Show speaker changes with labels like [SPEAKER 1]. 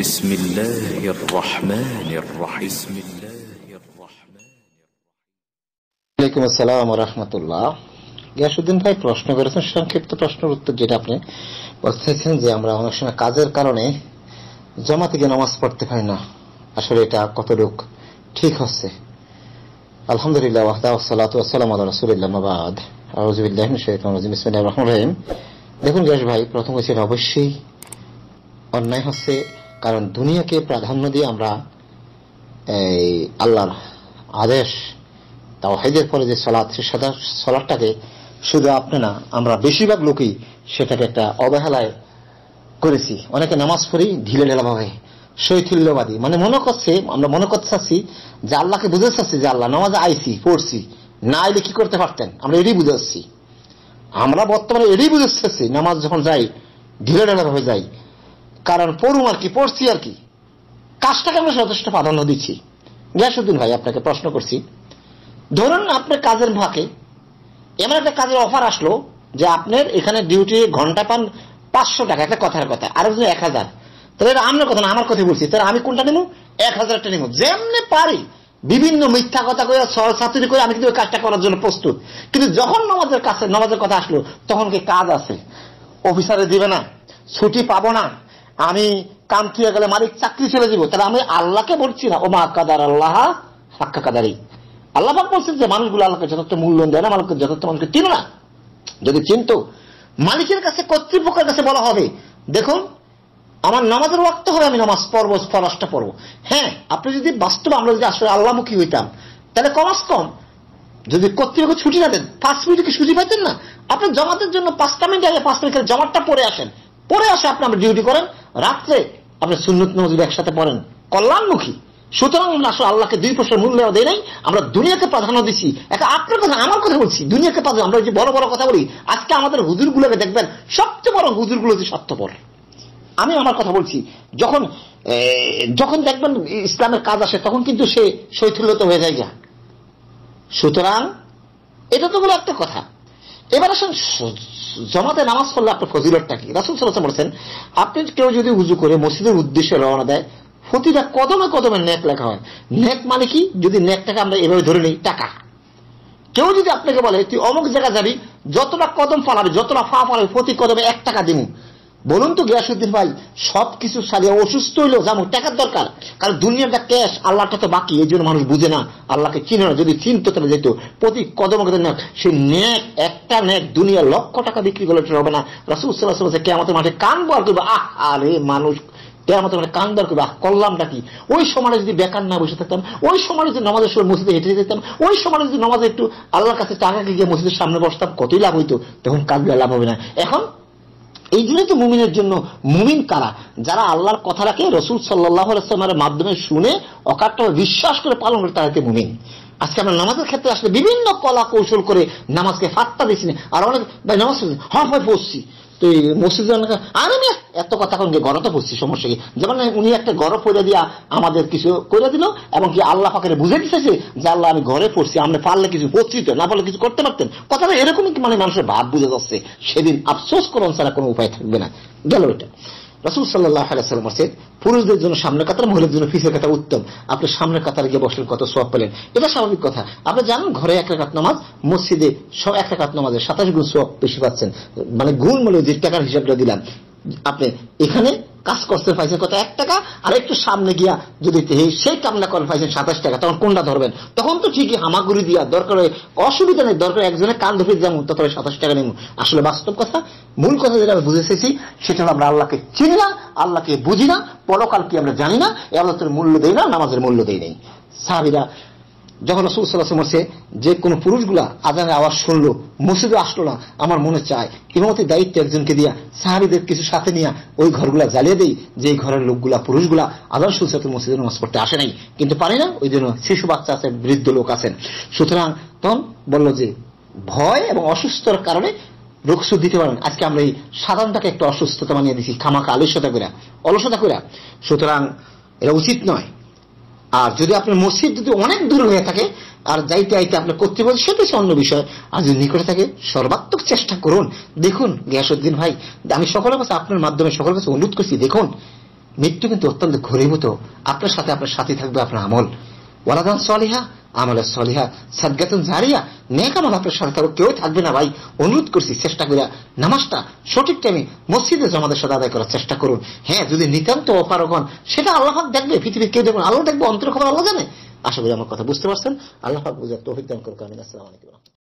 [SPEAKER 1] بسم الله الرحمن الرحيم بسم الله الرحمن ভাই প্রশ্ন করেছেন সংক্ষিপ্ত প্রশ্নের উত্তর যেটা আপনি বলতেছেন যে আমরা অনেক সময় কাজের কারণে জমা থেকে নামাজ পড়তে পারি না আসলে এটা কত রোগ ঠিক হচ্ছে আলহামদুলিল্লাহ ওয়াহদাউসালাম আল্লাহ রসুলিল্লাহাবাদ আউজুবিল্লাহিম শেখ রাজিম ইসমিল্লাহ রহমান রহিম দেখুন গ্যাস ভাই প্রথম হয়েছে অবশ্যই অন্যায় হচ্ছে কারণ দুনিয়াকে প্রাধান্য দিয়ে আমরা এই আল্লাহর আদেশ তাও হেদের পরে যে সলাদ সে সাদা সলাদটাকে শুধু আপনি না আমরা বেশিরভাগ লোকই সেটাকে একটা অবহেলায় করেছি অনেকে নামাজ পড়ি ঢিলে ঢেলাভাবে শৈথিল্যবাদী মানে মনে করছে আমরা মনে করতেছি যে আল্লাহকে বুঝে চাচ্ছি যে আল্লাহ নামাজে আইসি পড়ছি না আইলে কি করতে পারতেন আমরা এটাই বুঝে আমরা বর্তমানে এটাই বুঝে চাচ্ছি নামাজ যখন যাই ঢিলে ঢেলাভাবে যাই কারণ পড়ুম আর কি পড়ছি আর কি কাজটাকে আমরা যথেষ্ট প্রাধান্য দিচ্ছি গ্যাসুদ্দিন ভাই আপনাকে প্রশ্ন করছি ধরুন আপনার কাজের ফাঁকে এমন একটা কাজের অফার আসলো যে আপনার এখানে ডিউটি ঘন্টা পান পাঁচশো টাকা একটা কথার কথা আর একজন এক হাজার তাহলে আমরা কথা না আমার কথা বলছি তাহলে আমি কোনটা নেব এক হাজারটা নেব যেমনি পারি বিভিন্ন মিথ্যা কথা কয়ে ছাত্রী করে আমি কিন্তু ওই কাজটা করার জন্য প্রস্তুত কিন্তু যখন নমাজের কাছে নমাজের কথা আসলো তখন কি কাজ আছে অফিসারে দিবে না ছুটি পাবো না আমি কামটি হয়ে গেলে মালিক চাকরি ছেড়ে দিব তাহলে আমি আল্লাহকে বলছি না ওমা কাদার আল্লাহ সাক্ষা কাদারি আল্লাহ বলছেন যে মানুষগুলো আল্লাহকে যথার্থ মূল্যায়ন দেয় না মালিককে যথার্থ মানুষকে চিনো না যদি চিনত মালিকের কাছে কর্তৃপক্ষের কাছে বলা হবে দেখুন আমার নামাজের ওয়াক্ত হবে আমি নামাজ পড়বো ফরাসটা পড়বো হ্যাঁ আপনি যদি বাস্তব আমরা যদি আসলে আল্লাহমুখী হইতাম তাহলে কমাস কম যদি কর্তৃপক্ষ ছুটি না দেন পাঁচ মিনিট কি ছুটি পাইতেন না আপনি জমাতের জন্য পাঁচটা মিনিট আগে পাঁচ মিনিটের জমাটটা পরে আসেন পরে আসে আপনি আমরা ডিউটি করেন রাত্রে আপনি সুন্নত নজরুল একসাথে পড়েন কল্যাণমুখী সুতরাং আমরা আসলে আল্লাহকে দুই পয়সার মূল্য দেয় নাই আমরা দুনিয়াকে প্রাধান্য দিচ্ছি একটা আপনার কথা আমার কথা বলছি দুনিয়াকে প্রাধান্য আমরা যে বড় বড় কথা বলি আজকে আমাদের গুলোকে দেখবেন সবচেয়ে বড় গুলো যে স্বার্থপর আমি আমার কথা বলছি যখন যখন দেখবেন ইসলামের কাজ আসে তখন কিন্তু সে শৈথুল্যত হয়ে যায় যা সুতরাং এটা তো বলে একটা কথা এবার আসুন জমাতে নামাজ পড়লে আপনার ফজিলতটা কি রাসুল সাল্লাহ বলেছেন আপনি কেউ যদি উজু করে মসজিদের উদ্দেশ্যে রওনা দেয় প্রতিটা কদমে কদমে নেক লেখা হয় নেক মানে কি যদি নেকটাকে আমরা এভাবে ধরে নিই টাকা কেউ যদি আপনাকে বলে তুই অমুক জায়গা যাবি যতটা কদম ফালাবি যতটা ফা ফালাবি প্রতি কদমে এক টাকা দিমু বলুন তো গিয়াসুদ্দিন ভাই সব কিছু সারিয়ে অসুস্থ হইলো যেমন টাকার দরকার কারণ দুনিয়াটা ক্যাশ আল্লাহটা তো বাকি এই জন্য মানুষ বুঝে না আল্লাহকে চিনে না যদি চিনতো তাহলে যেত প্রতি কদম কদম না সেই ন্যাক একটা ন্যাক দুনিয়া লক্ষ টাকা বিক্রি করলে হবে না রাসুল সাল্লাহ সাল্লাহ কেমন মাঠে কান বার করবে আহ আরে মানুষ কে আমাদের মাঠে কান করবে আহ করলামটা কি ওই সময় যদি বেকার না বসে থাকতাম ওই সময় যদি নমাজের সময় মসজিদে হেঁটে যেতাম ওই সময় যদি নমাজে একটু আল্লাহর কাছে টাকা গিয়ে মসজিদের সামনে বসতাম কতই লাভ হইতো তখন কাজ লাভ হবে না এখন এই জন্য তো মুমিনের জন্য মুমিন কারা যারা আল্লাহর কথা রাখে রসুল সাল্লাহামের মাধ্যমে শুনে অকাট্যভাবে বিশ্বাস করে পালন করে তারা মুমিন আজকে আমরা নামাজের ক্ষেত্রে আসলে বিভিন্ন কলা কৌশল করে নামাজকে ফাত্তা দিচ্ছি আর অনেক নামাজ হ্যাঁ পড়ছি তো এই মসজিদ আরে এত কথা এখন গড় গরত পড়ছি সমস্যা কি যেমন উনি একটা গরব পড়ে দিয়া আমাদের কিছু করে দিল এবং কি আল্লাহ ফাঁকের বুঝে দিচ্ছে যে আল্লাহ আমি ঘরে পড়ছি আপনি পারলে কিছু পড়ছি তো না পারলে কিছু করতে পারতেন কথাটা এরকমই মানে মানুষের ভাব বুঝে যাচ্ছে সেদিন আফসোস করুন সারা কোনো উপায় থাকবে না গেল এটা রসুল সাল্লাহ আলাইসাল্লাম আছে পুরুষদের জন্য সামনের কাতার মহিলাদের জন্য ফিসের কাতার উত্তম আপনি সামনের কাতারে গিয়ে বসলেন কত সব পেলেন এটা স্বাভাবিক কথা আপনি জানেন ঘরে এক রেখাত নামাজ মসজিদে সব এক রেখাত নামাজের সাতাশ গুণ সব বেশি পাচ্ছেন মানে গুণ মূল্য যে টাকার হিসাবটা দিলাম আপনি এখানে কাজ করতে পাইছেন কত এক টাকা আর একটু সামনে গিয়া যদি সেই কামনা করে পাইছেন সাতাশ টাকা তখন কোনটা ধরবেন তখন তো ঠিকই হামাগুড়ি দিয়া দরকার অসুবিধা নেই দরকার একজনের কান ধরে যেমন তত সাতাশ টাকা নেব আসলে বাস্তব কথা মূল কথা যেটা আমি বুঝে চেয়েছি সেটা আমরা আল্লাহকে চিনি না আল্লাহকে বুঝি না পরকাল কি আমরা জানি না এ আল্লাহ মূল্য দেয় না নামাজের মূল্য দেয় নেই সাহাবিরা যখন রসুল সাল্লাহ সে যে কোনো পুরুষগুলা আজানের আওয়াজ শুনলো মসজিদে আসলো না আমার মনে চায় ইমামতির দায়িত্ব একজনকে দিয়া সাহারিদের কিছু সাথে নিয়ে ওই ঘরগুলা জ্বালিয়ে দেই যে ঘরের লোকগুলা পুরুষগুলা আজান শুনছে মসজিদে নামাজ পড়তে আসে নাই কিন্তু পারে না ওই জন্য শিশু বাচ্চা আছে বৃদ্ধ লোক আছেন সুতরাং তখন বলল যে ভয় এবং অসুস্থতার কারণে রোগসুদ দিতে পারেন আজকে আমরা এই সাধারণটাকে একটা অসুস্থতা মানিয়ে দিচ্ছি খামাকা আলস্যতা করে অলসতা করে সুতরাং এটা উচিত নয় আর যদি আপনার মসজিদ যদি অনেক দূর হয়ে থাকে আর যাইতে আইতে আপনার কর্তৃপক্ষ সেটা তো অন্য বিষয় আর যদি নিকটে থাকে সর্বাত্মক চেষ্টা করুন দেখুন গিয়াসুদ্দিন ভাই আমি সকলের কাছে আপনার মাধ্যমে সকলের কাছে অনুরোধ করছি দেখুন মৃত্যু কিন্তু অত্যন্ত ঘনীভূত আপনার সাথে আপনার সাথে থাকবে আপনার আমল ওয়ালাদান সালিহা আমলে সলিহা সাদগাতুন জারিয়া নেক আমল আপনার সাথে কেউ থাকবে না ভাই অনুরোধ করছি চেষ্টা করিয়া নামাজটা সঠিক টাইমে মসজিদে জমাদের সাথে আদায় করার চেষ্টা করুন হ্যাঁ যদি নিতান্ত অপারগণ সেটা আল্লাহ দেখবে পৃথিবীর কেউ দেখবেন আল্লাহ দেখবে অন্তর খবর আল্লাহ জানে আশা করি আমার কথা বুঝতে পারছেন আল্লাহ বুঝার তো অভিজ্ঞান করুন আসসালামাইকুম